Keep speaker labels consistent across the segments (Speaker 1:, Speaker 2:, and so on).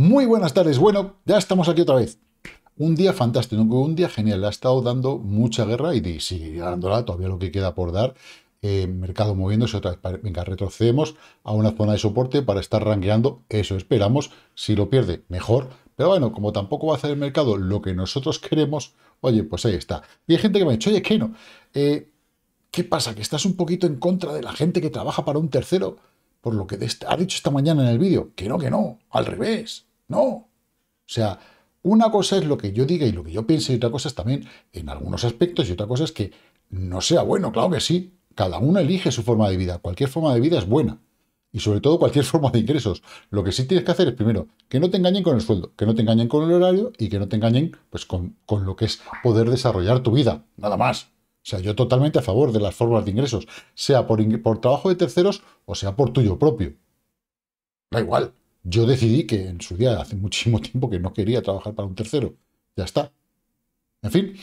Speaker 1: Muy buenas tardes. Bueno, ya estamos aquí otra vez. Un día fantástico, un día genial. Ha estado dando mucha guerra y sigue dándola, todavía lo que queda por dar. Eh, mercado moviéndose otra vez. Venga, retrocedemos a una zona de soporte para estar rankeando. Eso esperamos. Si lo pierde, mejor. Pero bueno, como tampoco va a hacer el mercado lo que nosotros queremos, oye, pues ahí está. Y hay gente que me ha dicho, oye, Keno, no. Eh, ¿qué pasa? ¿Que estás un poquito en contra de la gente que trabaja para un tercero? Por lo que ha dicho esta mañana en el vídeo. Que no, que no, al revés. No. O sea, una cosa es lo que yo diga y lo que yo piense, y otra cosa es también en algunos aspectos, y otra cosa es que no sea bueno, claro que sí. Cada uno elige su forma de vida. Cualquier forma de vida es buena. Y sobre todo cualquier forma de ingresos. Lo que sí tienes que hacer es, primero, que no te engañen con el sueldo, que no te engañen con el horario y que no te engañen pues, con, lo que es poder desarrollar tu vida. Nada más. O sea, yo totalmente a favor de las formas de ingresos, sea por, por trabajo de terceros o sea por tuyo propio. Da igual. Yo decidí que en su día, hace muchísimo tiempo, que no quería trabajar para un tercero. Ya está. En fin,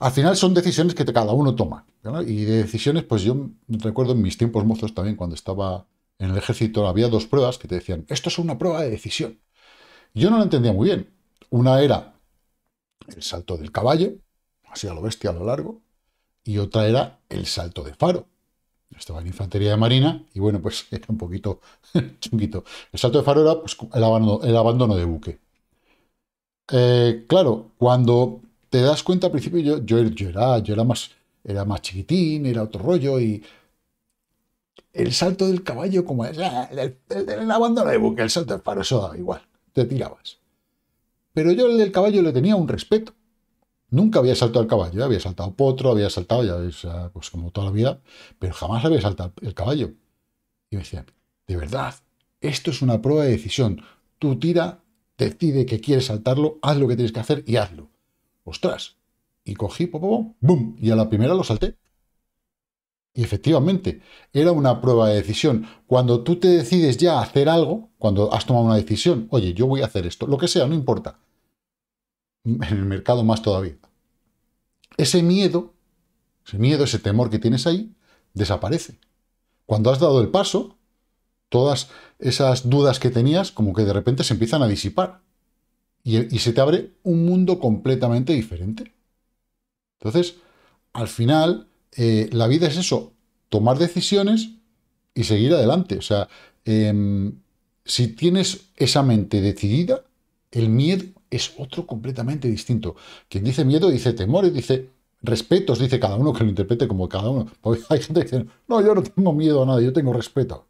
Speaker 1: al final son decisiones que cada uno toma. Y de decisiones, pues yo recuerdo en mis tiempos mozos también, cuando estaba en el ejército, había dos pruebas que te decían, esto es una prueba de decisión. Yo no lo entendía muy bien. Una era el salto del caballo, así a lo bestia, a lo largo, y otra era el salto de faro estaba en infantería de marina y bueno, pues era un poquito chunguito. El salto de faro era pues, el, abandono, de buque. Eh, claro, cuando te das cuenta al principio, yo, yo, era, yo era, más, era más chiquitín, era otro rollo y el salto del caballo, como es el, abandono de buque, el salto del faro, eso da igual, te tirabas. Pero yo el del caballo le tenía un respeto. Nunca había saltado al caballo, había saltado potro, había saltado, ya ah, pues como toda la vida, pero jamás había saltado el caballo. Y me decían, de verdad, esto es una prueba de decisión. Tú tira, decide que quieres saltarlo, haz lo que tienes que hacer y hazlo. ¡Ostras! Y cogí, popo, bum, y a la primera lo salté. Y efectivamente, era una prueba de decisión. Cuando tú te decides ya hacer algo, cuando has tomado una decisión, oye, yo voy a hacer esto, lo que sea, no importa en el mercado más todavía. Ese miedo, ese miedo, ese temor que tienes ahí, desaparece. Cuando has dado el paso, todas esas dudas que tenías como que de repente se empiezan a disipar y, se te abre un mundo completamente diferente. Entonces, al final, eh, la vida es eso, tomar decisiones y seguir adelante. O sea, em, si tienes esa mente decidida, el miedo es otro completamente distinto. Quien dice miedo dice y dice respetos, dice cada uno que lo interprete como cada uno. hay gente que dice, no, yo no tengo miedo a nada, yo tengo respeto.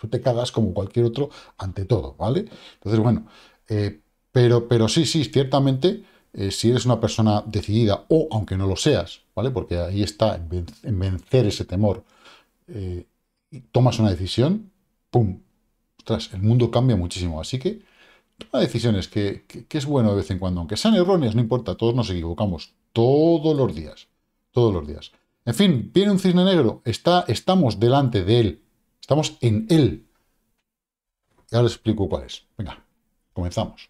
Speaker 1: Tú te cagas como cualquier otro ante todo, ¿vale? Entonces, bueno, eh, pero, pero sí, sí, ciertamente, eh, si eres una persona decidida o aunque no lo seas, ¿vale? Porque ahí está en vencer ese temor. Eh, y tomas una decisión, ¡pum! Ostras, el mundo cambia muchísimo. Así que Toma decisiones que, que, es bueno de vez en cuando, aunque sean erróneas, no importa, todos nos equivocamos, todos los días, todos los días. En fin, viene un cisne negro, está, estamos delante de él, estamos en él. Y ahora les explico cuál es. Venga, comenzamos.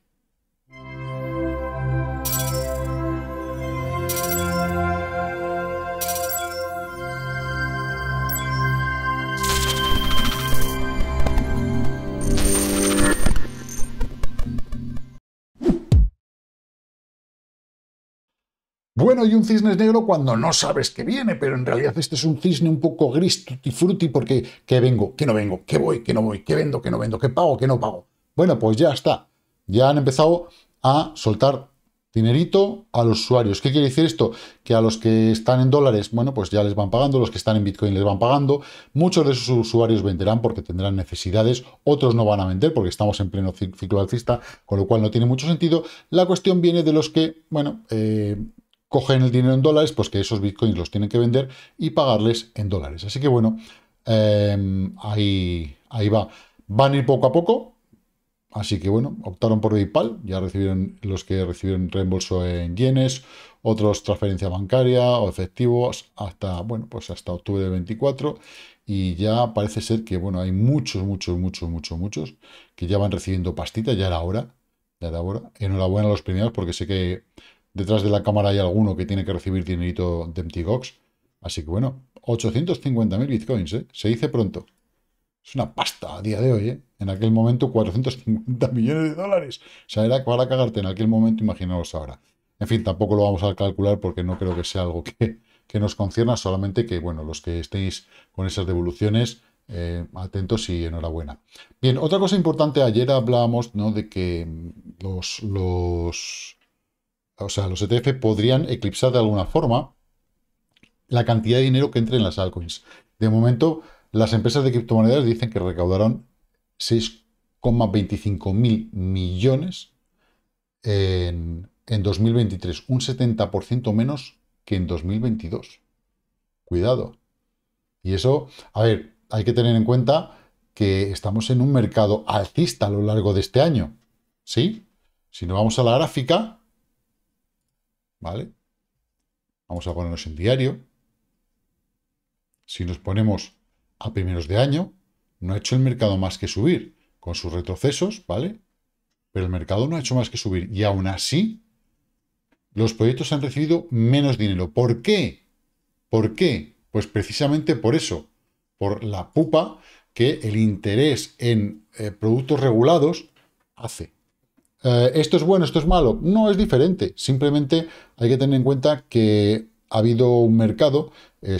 Speaker 1: bueno y un cisne negro cuando no sabes que viene, pero en realidad este es un cisne un poco gris, tutti porque ¿qué vengo? ¿Qué no vengo? ¿Qué voy? ¿Qué no voy? ¿Qué vendo? ¿Qué no vendo? ¿Qué pago? ¿Qué no pago? Bueno, pues ya está. Ya han empezado a soltar dinerito a los usuarios. ¿Qué quiere decir esto? Que a los que están en dólares, bueno, pues ya les van pagando, los que están en Bitcoin les van pagando, muchos de esos usuarios venderán porque tendrán necesidades, otros no van a vender porque estamos en pleno ciclo alcista, con lo cual no tiene mucho sentido. La cuestión viene de los que, bueno, eh, cogen el dinero en dólares, pues que esos bitcoins los tienen que vender y pagarles en dólares. Así que bueno, em, ahí, ahí va. Van a ir poco a poco, así que bueno, optaron por PayPal, ya recibieron los que recibieron reembolso en yenes, otros transferencia bancaria o efectivos hasta, bueno, pues hasta octubre del 24 y ya parece ser que, bueno, hay muchos, muchos, muchos, muchos, muchos que ya van recibiendo pastitas ya era hora, ya era hora. Enhorabuena a los primeros porque sé que Detrás de la cámara hay alguno que tiene que recibir dinerito de MTGOX. Así que bueno, 850.000 bitcoins, ¿eh? Se dice pronto. Es una pasta a día de hoy, ¿eh? En aquel momento 450 millones de dólares. O sea, era para cagarte en aquel momento, imaginaos ahora. En fin, tampoco lo vamos a calcular porque no creo que sea algo que, nos concierna, solamente que, bueno, los que estéis con esas devoluciones, eh, atentos y enhorabuena. Bien, otra cosa importante, ayer hablábamos ¿no? de que mm, los, los o sea, los ETF podrían eclipsar de alguna forma la cantidad de dinero que entre en las altcoins. De momento, las empresas de criptomonedas dicen que recaudaron 6,25 mil millones en, en 2023, un 70% menos que en 2022. Cuidado. Y eso, a ver, hay que tener en cuenta que estamos en un mercado alcista a lo largo de este año. ¿Sí? Si nos vamos a la gráfica, ¿vale? Vamos a ponernos en diario. Si nos ponemos a primeros de año, no ha hecho el mercado más que subir con sus retrocesos, ¿vale? Pero el mercado no ha hecho más que subir. Y aún así, los proyectos han recibido menos dinero. ¿Por qué? ¿Por qué? Pues precisamente por eso, por la pupa que el interés en eh, productos regulados hace. Eh, ¿Esto es bueno, esto es malo? No, es diferente. Simplemente hay que tener en cuenta que ha habido un mercado eh,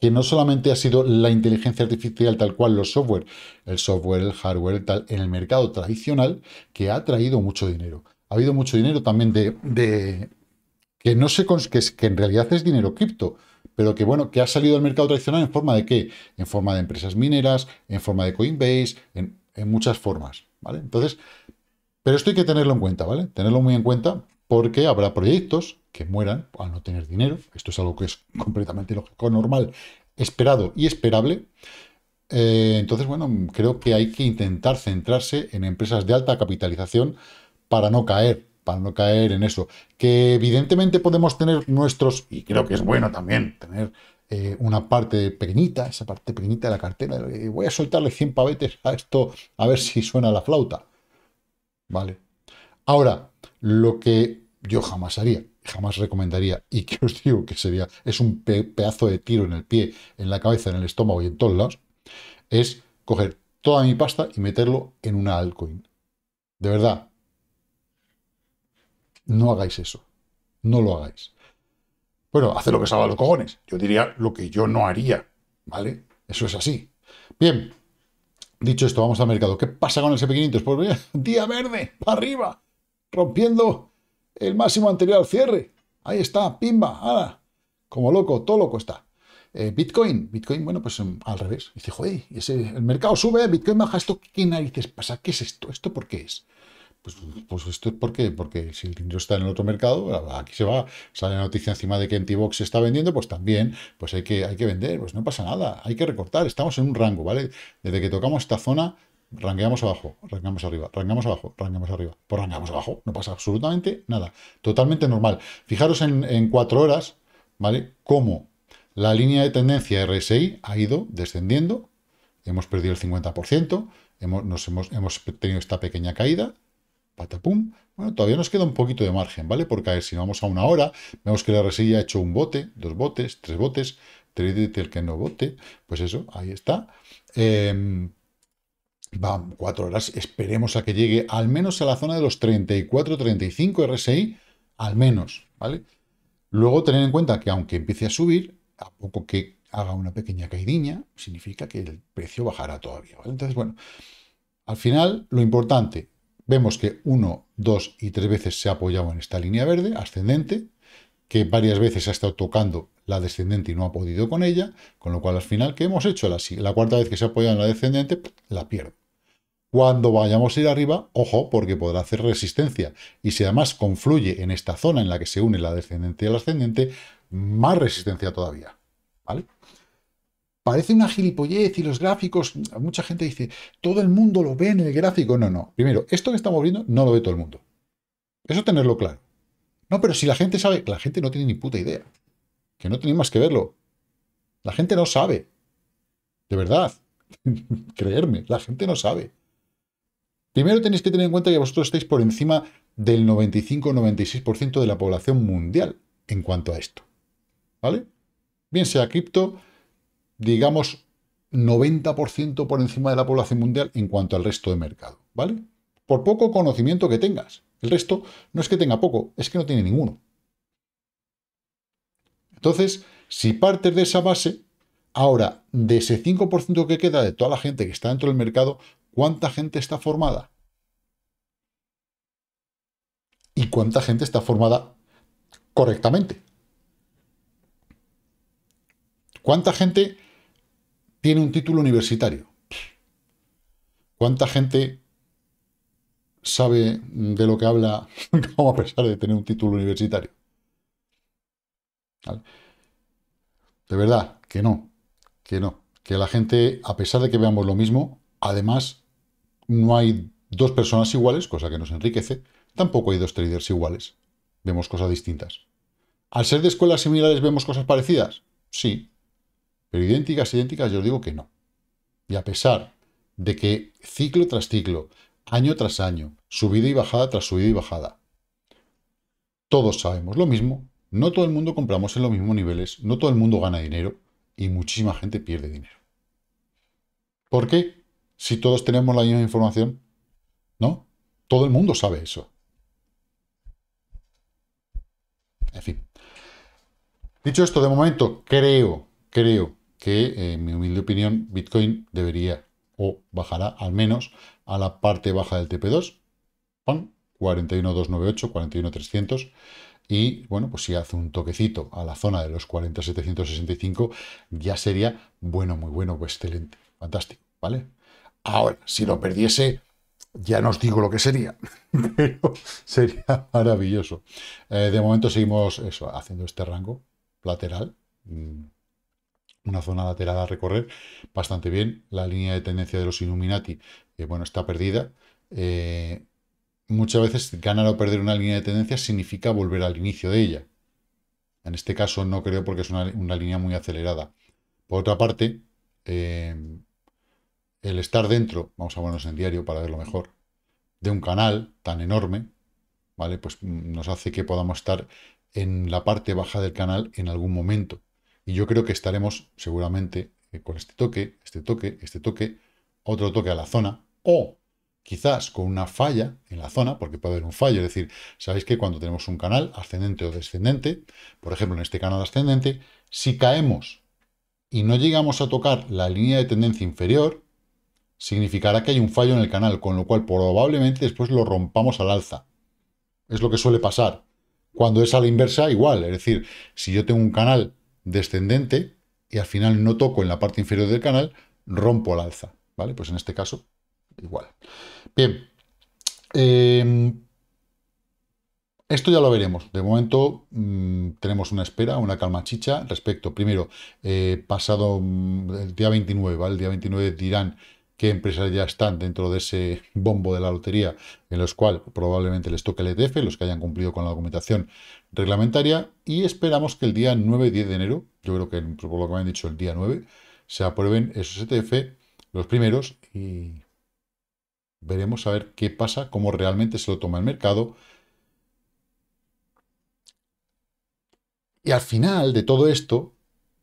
Speaker 1: que no solamente ha sido la inteligencia artificial tal cual, los software, el software, el hardware, tal, en el mercado tradicional, que ha traído mucho dinero. Ha habido mucho dinero también de, que no se que, que en realidad es dinero cripto, pero que bueno, que ha salido al mercado tradicional en forma de qué? En forma de empresas mineras, en forma de Coinbase, en muchas formas. ¿vale? Entonces, pero esto hay que tenerlo en cuenta, ¿vale? Tenerlo muy en cuenta porque habrá proyectos que mueran al no tener dinero. Esto es algo que es completamente lógico, normal, esperado y esperable. Eh, entonces, bueno, creo que hay que intentar centrarse en empresas de alta capitalización para no caer, para no caer en eso. Que evidentemente podemos tener nuestros, y creo que es bueno también tener eh, una parte pequeñita, esa parte pequeñita de la cartera. voy a soltarle 100 pavetes a esto a ver si suena la flauta. Vale. Ahora, lo que yo jamás haría, jamás recomendaría, y que os digo que sería, es un pedazo de tiro en el pie, en la cabeza, en el estómago y en todos lados, es coger toda mi pasta y meterlo en una altcoin. De verdad, no hagáis eso. No lo hagáis. Bueno, hace lo que salga los cojones. Yo diría lo que yo no haría, ¿vale? Eso es así. Bien, dicho esto, vamos al mercado. ¿Qué pasa con el S&P 500 Pues día verde, para arriba, rompiendo el máximo anterior al cierre. Ahí está, pimba, ala. Como loco, todo loco está. Eh, Bitcoin, Bitcoin, bueno, pues mm, al revés. Dice, joder, el mercado sube, Bitcoin baja, ¿esto qué narices pasa? ¿Qué es esto? ¿Esto por qué es? Pues, pues, esto es porque, porque el dinero está en el otro mercado, aquí se va, sale la noticia encima de que Antibox se está vendiendo, pues también, pues hay que, hay que vender, pues no pasa nada, hay que recortar, estamos en un rango, ¿vale? Desde que tocamos esta zona, rangueamos abajo, rangueamos arriba, rangueamos abajo, rangueamos arriba, pues rangueamos abajo, no pasa absolutamente nada, totalmente normal. Fijaros en, cuatro horas, ¿vale? Cómo la línea de tendencia RSI ha ido descendiendo, hemos perdido el 50%, hemos, nos hemos, hemos tenido esta pequeña caída, patapum. Bueno, todavía nos queda un poquito de margen, ¿vale? a ver, si vamos a una hora, vemos que la resilla ha hecho un bote, dos botes, tres botes, de el que no bote, pues eso, ahí está. Eh, cuatro horas, esperemos a que llegue al menos a la zona de los 34-35 RSI, al menos, ¿vale? Luego tener en cuenta que aunque empiece a subir, a poco que haga una pequeña caída, significa que el precio bajará todavía, ¿vale? Entonces, bueno, al final, lo importante, Vemos que uno, dos y tres veces se ha apoyado en esta línea verde, ascendente, que varias veces ha estado tocando la descendente y no ha podido con ella, con lo cual al final, ¿qué hemos hecho? La, la cuarta vez que se ha apoyado en la descendente, pues, la pierdo. Cuando vayamos a ir arriba, ojo, porque podrá hacer resistencia. Y si además confluye en esta zona en la que se une la descendente y la ascendente, más resistencia todavía. ¿Vale? parece una gilipollez y los gráficos, mucha gente dice, todo el mundo lo ve en el gráfico. No, no. Primero, esto que estamos viendo no lo ve todo el mundo. Eso tenerlo claro. No, pero si la gente sabe, la gente no tiene ni puta idea. Que no tiene más que verlo. La gente no sabe. De verdad. Creerme, la gente no sabe. Primero tenéis que tener en cuenta que vosotros estáis por encima del 95-96% de la población mundial en cuanto a esto. ¿Vale? Bien sea cripto, digamos, 90% por encima de la población mundial en cuanto al resto de mercado, ¿vale? Por poco conocimiento que tengas. El resto no es que tenga poco, es que no tiene ninguno. Entonces, si partes de esa base, ahora, de ese 5% que queda de toda la gente que está dentro del mercado, ¿cuánta gente está formada? ¿Y cuánta gente está formada correctamente? ¿Cuánta gente tiene un título universitario. ¿Cuánta gente sabe de lo que habla a pesar de tener un título universitario? De verdad, que no, que no. Que la gente, a pesar de que veamos lo mismo, además no hay dos personas iguales, cosa que nos enriquece, tampoco hay dos traders iguales. Vemos cosas distintas. ¿Al ser de escuelas similares vemos cosas parecidas? Sí, pero idénticas, idénticas, yo os digo que no. Y a pesar de que ciclo tras ciclo, año tras año, subida y bajada tras subida y bajada, todos sabemos lo mismo, no todo el mundo compramos en los mismos niveles, no todo el mundo gana dinero y muchísima gente pierde dinero. ¿Por qué? Si todos tenemos la misma información, ¿no? Todo el mundo sabe eso. En fin. Dicho esto, de momento, creo, creo que, eh, en mi humilde opinión, Bitcoin debería o bajará al menos a la parte baja del TP2, 41.298, 41.300, y bueno, pues si hace un toquecito a la zona de los 40.765, ya sería bueno, muy bueno, pues excelente, fantástico, ¿vale? Ahora, si lo perdiese, ya no os digo lo que sería, pero sería maravilloso. Eh, de momento seguimos eso, haciendo este rango lateral, mm, una zona lateral a recorrer bastante bien. La línea de tendencia de los Illuminati, eh, bueno, está perdida. Eh, muchas veces ganar o perder una línea de tendencia significa volver al inicio de ella. En este caso no creo porque es una, línea muy acelerada. Por otra parte, eh, el estar dentro, vamos a ponernos en diario para verlo mejor, de un canal tan enorme, ¿vale? Pues mm, nos hace que podamos estar en la parte baja del canal en algún momento. Y yo creo que estaremos seguramente eh, con este toque, este toque, este toque, otro toque a la zona, o quizás con una falla en la zona, porque puede haber un fallo. Es decir, sabéis que cuando tenemos un canal ascendente o descendente, por ejemplo, en este canal ascendente, si caemos y no llegamos a tocar la línea de tendencia inferior, significará que hay un fallo en el canal, con lo cual probablemente después lo rompamos al alza. Es lo que suele pasar. Cuando es a la inversa, igual. Es decir, si yo tengo un canal descendente y al final no toco en la parte inferior del canal, rompo al alza. ¿Vale? Pues en este caso, igual. Bien. Em, esto ya lo veremos. De momento mm, tenemos una espera, una calma chicha respecto, primero, eh, pasado mm, el día 29, ¿vale? El día 29 dirán qué empresas ya están dentro de ese bombo de la lotería en los cuales probablemente les toque el ETF, los que hayan cumplido con la documentación reglamentaria, y esperamos que el día 9-10 de enero, yo creo que por lo que me han dicho el día 9, se aprueben esos ETF, los primeros, y veremos a ver qué pasa, cómo realmente se lo toma el mercado. Y al final de todo esto,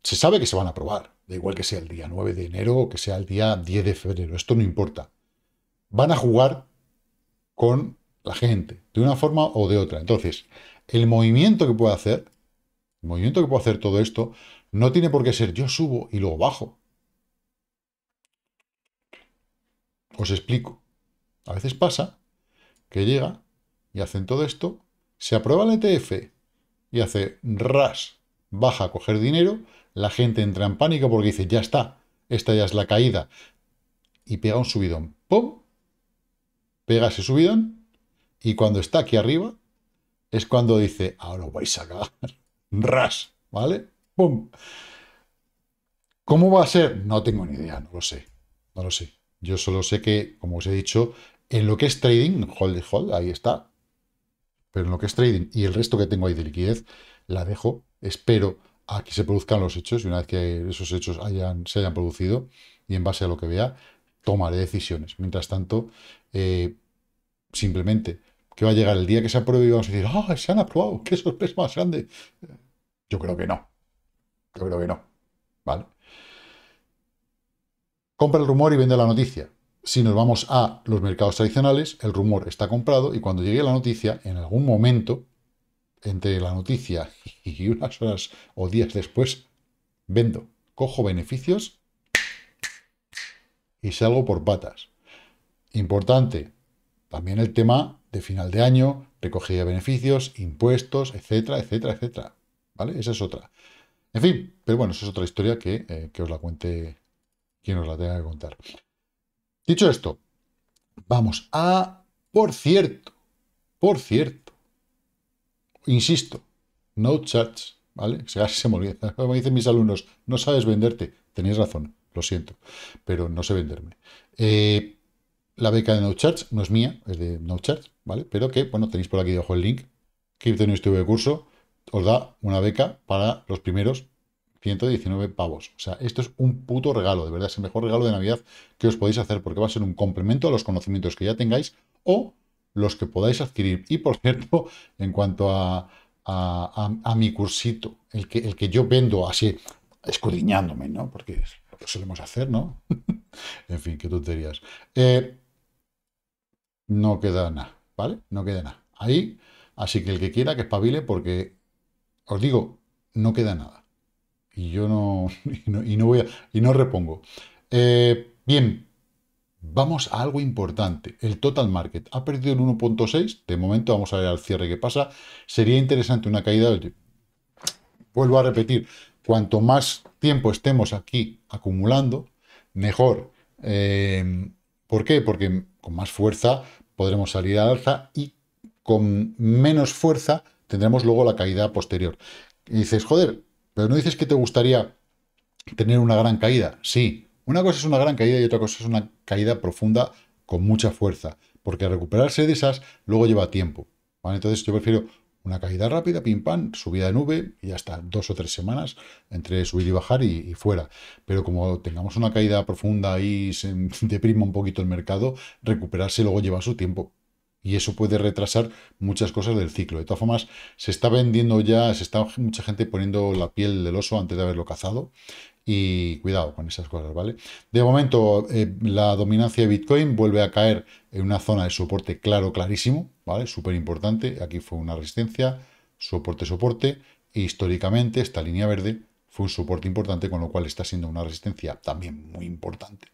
Speaker 1: se sabe que se van a aprobar. Da igual que sea el día 9 de enero o que sea el día 10 de febrero, esto no importa. Van a jugar con la gente, de una forma o de otra. Entonces, el movimiento que puedo hacer, el movimiento que puedo hacer todo esto, no tiene por qué ser yo subo y luego bajo. Os explico. A veces pasa que llega y hacen todo esto, se aprueba el ETF y hace ras, baja a coger dinero la gente entra en pánico porque dice, ya está, esta ya es la caída. Y pega un subidón. ¡Pum! Pega ese subidón. Y cuando está aquí arriba, es cuando dice, ahora vais a cagar. ¡Ras! ¿Vale? ¡Pum! ¿Cómo va a ser? No tengo ni idea, no lo sé. No lo sé. Yo solo sé que, como os he dicho, en lo que es trading, hold it, hold, ahí está. Pero en lo que es trading y el resto que tengo ahí de liquidez, la dejo. Espero aquí se produzcan los hechos y una vez que esos hechos hayan, se hayan producido y en base a lo que vea, tomaré decisiones. Mientras tanto, eh, simplemente que va a llegar el día que se apruebe y vamos a decir, ¡ah, se han aprobado! ¡Qué sorpresa más grande! Yo creo que no. Yo creo que no. ¿Vale? Compra el rumor y vende la noticia. Si nos vamos a los mercados tradicionales, el rumor está comprado y cuando llegue la noticia, en algún momento, entre la noticia y unas horas o días después, vendo, cojo beneficios y salgo por patas. Importante, también el tema de final de año, recogida de beneficios, impuestos, etcétera, etcétera, etcétera. ¿Vale? Esa es otra. En fin, pero bueno, esa es otra historia que, eh, os la cuente quien os la tenga que contar. Dicho esto, vamos a... Por cierto, por cierto, Insisto, no charge, ¿vale? Se me olvida. Como dicen mis alumnos, no sabes venderte. Tenéis razón, lo siento, pero no sé venderme. Eh, la beca de No Charge no es mía, es de No ¿vale? Pero que, bueno, tenéis por aquí debajo el link. Crypto News TV curso os da una beca para los primeros 119 pavos. O sea, esto es un puto regalo, de verdad, es el mejor regalo de Navidad que os podéis hacer porque va a ser un complemento a los conocimientos que ya tengáis o los que podáis adquirir. Y por cierto, en cuanto a, a, mi cursito, el que, el que yo vendo así, escudriñándome, ¿no? Porque es lo que solemos hacer, ¿no? en fin, qué tonterías. Eh, no queda nada, ¿vale? No queda nada. Ahí, así que el que quiera que espabile, porque os digo, no queda nada. Y yo no, y no, voy a, y no repongo. Eh, bien, Vamos a algo importante. El total market ha perdido el 1.6. De momento vamos a ver al cierre qué pasa. Sería interesante una caída. vuelvo a repetir. Cuanto más tiempo estemos aquí acumulando, mejor. Eh, ¿Por qué? Porque con más fuerza podremos salir al alza y con menos fuerza tendremos luego la caída posterior. dices, joder, pero no dices que te gustaría tener una gran caída. Sí, una cosa es una gran caída y otra cosa es una caída profunda con mucha fuerza, porque recuperarse de esas luego lleva tiempo. Entonces yo prefiero una caída rápida, pim pam, subida de nube y hasta dos o tres semanas entre subir y bajar y, y fuera. Pero como tengamos una caída profunda y se deprima un poquito el mercado, recuperarse luego lleva su tiempo. Y eso puede retrasar muchas cosas del ciclo. De todas formas, se está vendiendo ya, se está mucha gente poniendo la piel del oso antes de haberlo cazado. Y cuidado con esas cosas, ¿vale? De momento, eh, la dominancia de Bitcoin vuelve a caer en una zona de soporte claro, clarísimo, ¿vale? Súper importante. Aquí fue una resistencia, soporte, soporte. E históricamente, esta línea verde fue un soporte importante, con lo cual está siendo una resistencia también muy importante.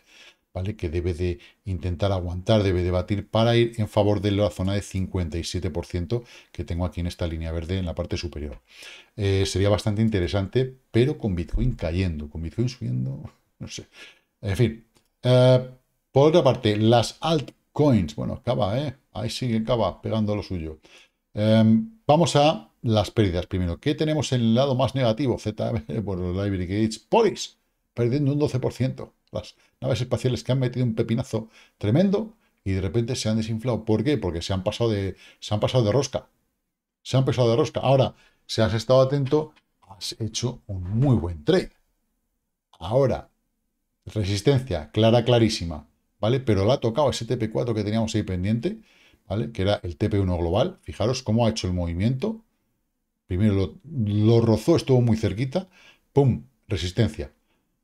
Speaker 1: ¿vale? que debe de intentar aguantar, debe de batir para ir en favor de la zona de 57% que tengo aquí en esta línea verde en la parte superior. Eh, sería bastante interesante, pero con Bitcoin cayendo, con Bitcoin subiendo, no sé. En fin, eh, por otra parte, las altcoins, bueno, acaba ¿eh? ahí sigue acaba pegando lo suyo. Em, vamos a las pérdidas primero. ¿Qué tenemos en el lado más negativo? Z por los Library Gates, Polis, perdiendo un 12% las naves espaciales que han metido un pepinazo tremendo y de repente se han desinflado. ¿Por qué? Porque se han pasado de, se han pasado de rosca. Se han pasado de rosca. Ahora, si has estado atento, has hecho un muy buen trade. Ahora, resistencia, clara, clarísima, ¿vale? Pero la ha tocado ese TP4 que teníamos ahí pendiente, ¿vale? Que era el TP1 global. Fijaros cómo ha hecho el movimiento. Primero lo rozó, estuvo muy cerquita. ¡Pum! Resistencia.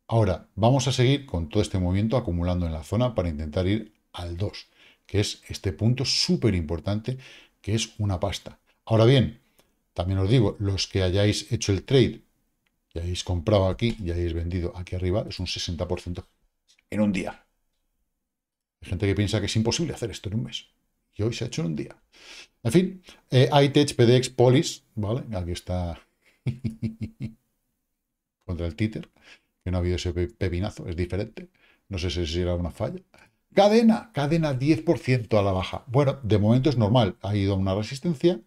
Speaker 1: Ahora, vamos a seguir con todo este movimiento acumulando en la zona para intentar ir al 2, que es este punto súper importante, que es una pasta. Ahora bien, también os digo, los que hayáis hecho el trade y hayáis comprado aquí y hayáis vendido aquí arriba, es un 60% en un día. Hay gente que piensa que es imposible hacer esto en un mes. Y hoy se ha hecho en un día. En fin, eh, ITech, PDX, Polis, ¿vale? Aquí está contra el títer no ha habido ese pepinazo, es diferente. No sé si será una falla. Cadena, cadena 10% a la baja. Bueno, de momento es normal, ha ido a una resistencia,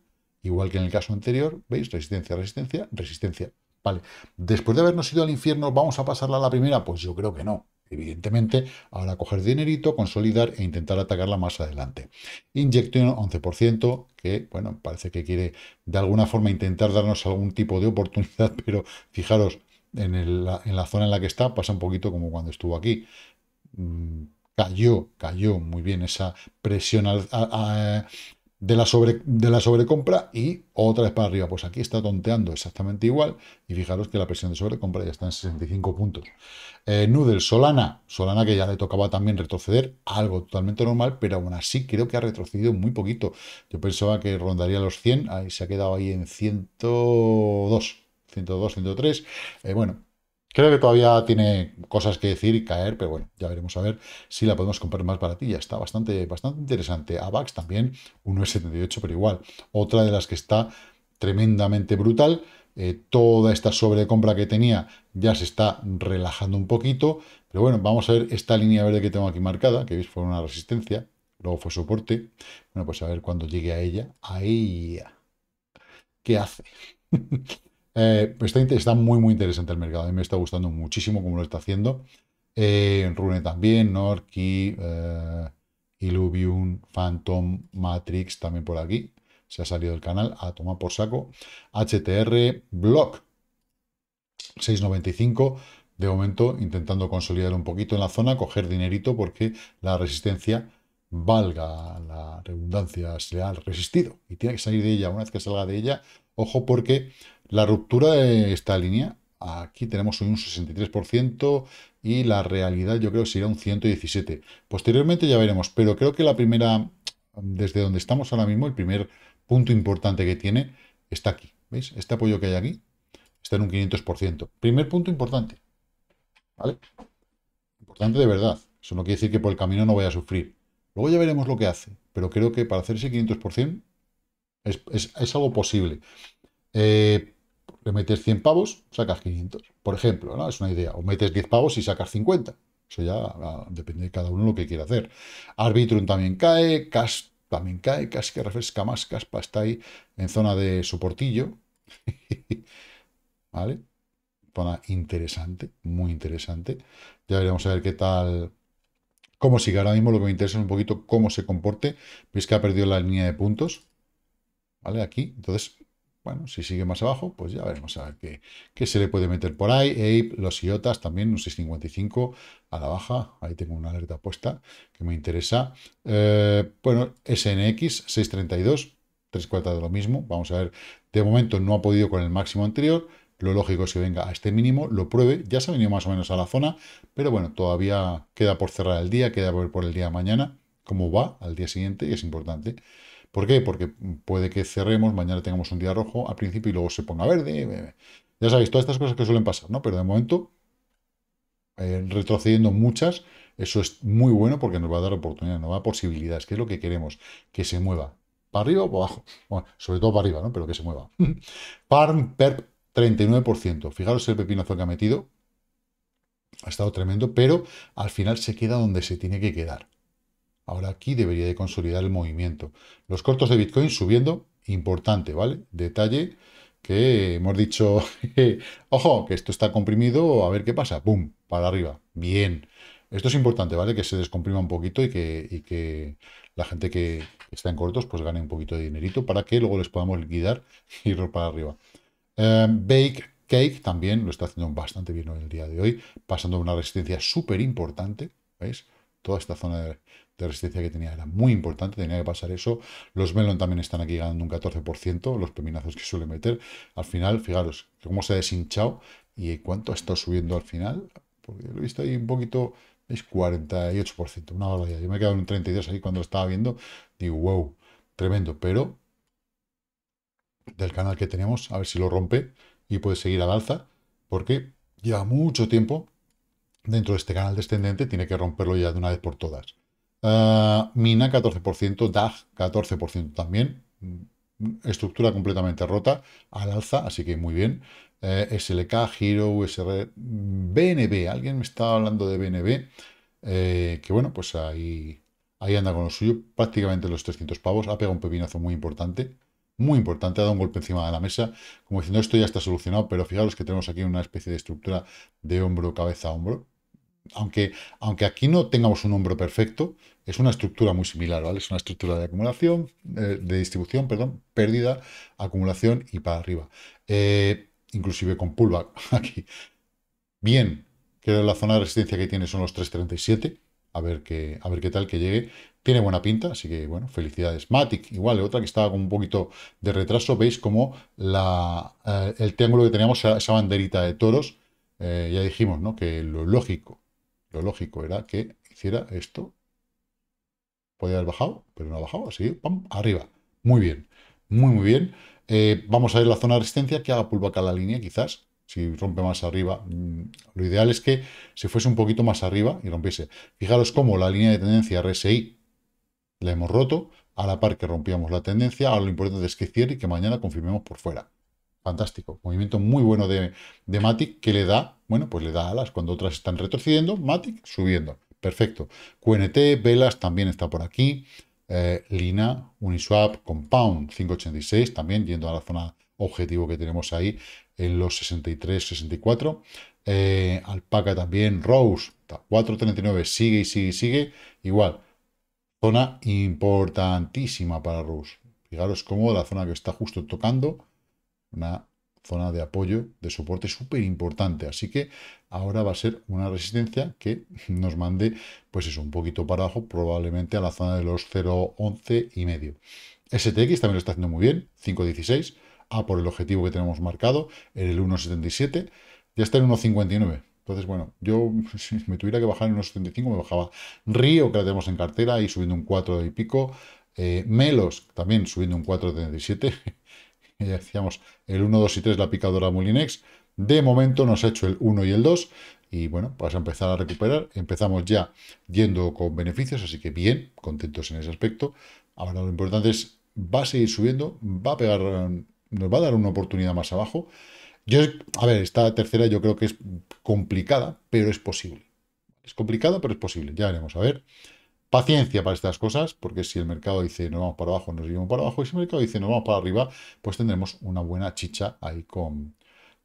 Speaker 1: igual que en el caso anterior, ¿veis? Resistencia, resistencia, resistencia. Vale, después de habernos ido al infierno, ¿vamos a pasarla a la primera? Pues yo creo que no. Evidentemente, ahora coger dinerito, consolidar e intentar atacarla más adelante. Inyección 11%, que bueno, parece que quiere de alguna forma intentar darnos algún tipo de oportunidad, pero fijaros, en, la zona en la que está pasa un poquito como cuando estuvo aquí. Mm, cayó, cayó muy bien esa presión de, la sobre, de la sobrecompra y otra vez para arriba. Pues aquí está tonteando exactamente igual y fijaros que la presión de sobrecompra ya está en 65 puntos. Eh, Noodle, Solana, Solana que ya le tocaba también retroceder, algo totalmente normal, pero aún así creo que ha retrocedido muy poquito. Yo pensaba que rondaría los 100, ahí se ha quedado ahí en 102. 102, 103. Eh, bueno, creo que todavía tiene cosas que decir y caer, pero bueno, ya veremos a ver si la podemos comprar más Ya Está bastante, bastante interesante. AVAX también, 1,78, pero igual. Otra de las que está tremendamente brutal. Eh, toda esta sobrecompra que tenía ya se está relajando un poquito. Pero bueno, vamos a ver esta línea verde que tengo aquí marcada, que veis fue una resistencia, luego fue soporte. Bueno, pues a ver cuando llegue a ella. ¡Ahí! ¿Qué hace? Eh, está, muy, muy interesante el mercado. A mí me está gustando muchísimo cómo lo está haciendo. Eh, Rune también, Norki, eh, Illuvium, Phantom, Matrix también por aquí. Se ha salido del canal a tomar por saco. HTR, Block, 695. De momento intentando consolidar un poquito en la zona, coger dinerito porque la resistencia valga la redundancia, se ha resistido y tiene que salir de ella. Una vez que salga de ella, Ojo porque la ruptura de esta línea, aquí tenemos un 63% y la realidad yo creo que será un 117%. Posteriormente ya veremos, pero creo que la primera, desde donde estamos ahora mismo, el primer punto importante que tiene está aquí. ¿Veis? Este apoyo que hay aquí está en un 500%. Primer punto importante. ¿Vale? Importante de verdad. Eso no quiere decir que por el camino no vaya a sufrir. Luego ya veremos lo que hace, pero creo que para hacer ese 500% es, algo posible. Eh, le metes 100 pavos, sacas 500, por ejemplo, ¿no? Es una idea. O metes 10 pavos y sacas 50. Eso ya ah, depende de cada uno lo que quiera hacer. Arbitrum también cae, caspa también cae, casca, que refresca más, Caspa está ahí en zona de soportillo. ¿Vale? Zona interesante, muy interesante. Ya veremos a ver qué tal, cómo sigue. Ahora mismo lo que me interesa es un poquito cómo se comporte. Veis que ha perdido la línea de puntos. ¿vale? Aquí, entonces, bueno, si sigue más abajo, pues ya veremos a ver qué, se le puede meter por ahí. Ape, los IOTAs también, un 6.55 a la baja. Ahí tengo una alerta puesta que me interesa. Eh, bueno, SNX 6.32, tres cuartas de lo mismo. Vamos a ver, de momento no ha podido con el máximo anterior. Lo lógico es que venga a este mínimo, lo pruebe. Ya se ha venido más o menos a la zona, pero bueno, todavía queda por cerrar el día, queda por, ver por el día de mañana, cómo va al día siguiente y es importante. ¿Por qué? Porque puede que cerremos, mañana tengamos un día rojo al principio y luego se ponga verde. Eh, eh, ya sabéis, todas estas cosas que suelen pasar, ¿no? Pero de momento, eh, retrocediendo muchas, eso es muy bueno porque nos va a dar oportunidades, nos va a dar posibilidades, que es lo que queremos, que se mueva. ¿Para arriba o para abajo? Bueno, sobre todo para arriba, ¿no? Pero que se mueva. Parm, perp, 39%. Fijaros el pepinazo que ha metido. Ha estado tremendo, pero al final se queda donde se tiene que quedar. Ahora aquí debería de consolidar el movimiento. Los cortos de Bitcoin subiendo, importante, ¿vale? Detalle que hemos dicho, ojo, que esto está comprimido, a ver qué pasa, ¡pum!, para arriba, bien. Esto es importante, ¿vale? Que se descomprima un poquito y que, la gente que está en cortos pues gane un poquito de dinerito para que luego les podamos liquidar y ir para arriba. Em, Bake Cake también lo está haciendo bastante bien hoy el día de hoy, pasando una resistencia súper importante, ¿veis? toda esta zona de, resistencia que tenía era muy importante, tenía que pasar eso. Los Melon también están aquí ganando un 14%, los peminazos que suele meter. Al final, fijaros cómo se ha deshinchado y cuánto ha estado subiendo al final, porque lo he visto ahí un poquito, es 48%, una barbaridad. Yo me he quedado en un 32 ahí cuando estaba viendo, digo, wow, tremendo, pero del canal que tenemos, a ver si lo rompe y puede seguir al alza, porque lleva mucho tiempo dentro de este canal descendente tiene que romperlo ya de una vez por todas. Ah, mina 14%, DAG 14% también, mm, estructura completamente rota, al alza, así que muy bien. Eh, SLK, Giro, USR, BNB, alguien me estaba hablando de BNB, eh, que bueno, pues ahí, ahí anda con lo suyo, prácticamente los 300 pavos, ha pegado un pepinazo muy importante, muy importante, ha dado un golpe encima de la mesa, como diciendo esto ya está solucionado, pero fijaros que tenemos aquí una especie de estructura de hombro, cabeza, hombro, aunque, aunque aquí no tengamos un hombro perfecto, es una estructura muy similar, ¿vale? Es una estructura de acumulación, eh, de distribución, perdón, pérdida, acumulación y para arriba. Eh, inclusive con pullback aquí. Bien, creo que la zona de resistencia que tiene son los 3.37. A ver, qué, a ver qué tal que llegue. Tiene buena pinta, así que bueno, felicidades. Matic, igual, eh, otra que estaba con un poquito de retraso. Veis como el triángulo que teníamos, esa banderita de toros, ya dijimos ¿no? que lo lógico lo lógico era que hiciera esto. Podría haber bajado, pero no ha bajado, así, pam, arriba. Muy bien, muy, muy bien. Eh, vamos a ver la zona de resistencia, que haga pulva la línea, quizás. Si rompe más arriba, mm, lo ideal es que se fuese un poquito más arriba y rompiese. Fijaros cómo la línea de tendencia RSI la hemos roto, a la par que rompíamos la tendencia. Ahora lo importante es que cierre y que mañana confirmemos por fuera. Fantástico. Movimiento muy bueno de, de, Matic que le da, bueno, pues le da alas. Cuando otras están retrocediendo, Matic subiendo. Perfecto. QNT, Velas también está por aquí. Eh, Lina, Uniswap, Compound 586 también yendo a la zona objetivo que tenemos ahí en los 63, 64. Eh, Alpaca también, Rose, 439, sigue y sigue y sigue. Igual, zona importantísima para Rose. Fijaros cómo la zona que está justo tocando una zona de apoyo, de soporte súper importante. Así que ahora va a ser una resistencia que nos mande, pues eso, un poquito para abajo, probablemente a la zona de los 0,11 y medio. STX también lo está haciendo muy bien, 5,16, a por el objetivo que tenemos marcado, en el 1,77, ya está en 1,59. Entonces, bueno, yo si me tuviera que bajar en 1,75, me bajaba Río, que la tenemos en cartera, y subiendo un 4 y pico. Eh, Melos, también subiendo un 4,77. Ya decíamos el 1, 2 y 3, la picadora Mulinex. De momento nos ha hecho el 1 y el 2 y bueno, pues a empezar a recuperar. Empezamos ya yendo con beneficios, así que bien, contentos en ese aspecto. Ahora lo importante es, va a seguir subiendo, va a pegar, nos va a dar una oportunidad más abajo. Yo, a ver, esta tercera yo creo que es complicada, pero es posible. Es complicada, pero es posible. Ya veremos, a ver. Paciencia para estas cosas, porque si el mercado dice no vamos para abajo, nos llevamos para abajo, y si el mercado dice no vamos para arriba, pues tendremos una buena chicha ahí con,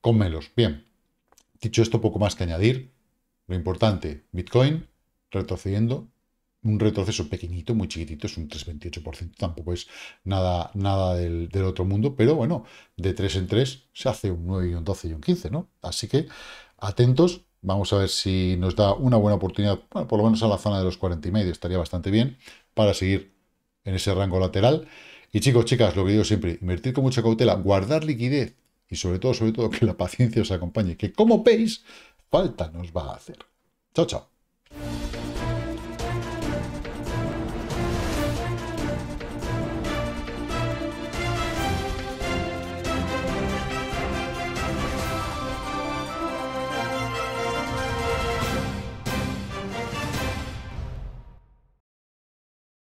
Speaker 1: con Melos. Bien, dicho esto, poco más que añadir. Lo importante, Bitcoin retrocediendo, un retroceso pequeñito, muy chiquitito, es un 3,28%, tampoco es nada, nada del, del, otro mundo, pero bueno, de 3 en 3 se hace un 9 y un 12 y un 15, ¿no? Así que atentos Vamos a ver si nos da una buena oportunidad, bueno, por lo menos a la zona de los 40 y medio, estaría bastante bien para seguir en ese rango lateral. Y chicos, chicas, lo que digo siempre, invertir con mucha cautela, guardar liquidez y sobre todo, sobre todo, que la paciencia os acompañe, que como veis, falta nos va a hacer. Chao, chao.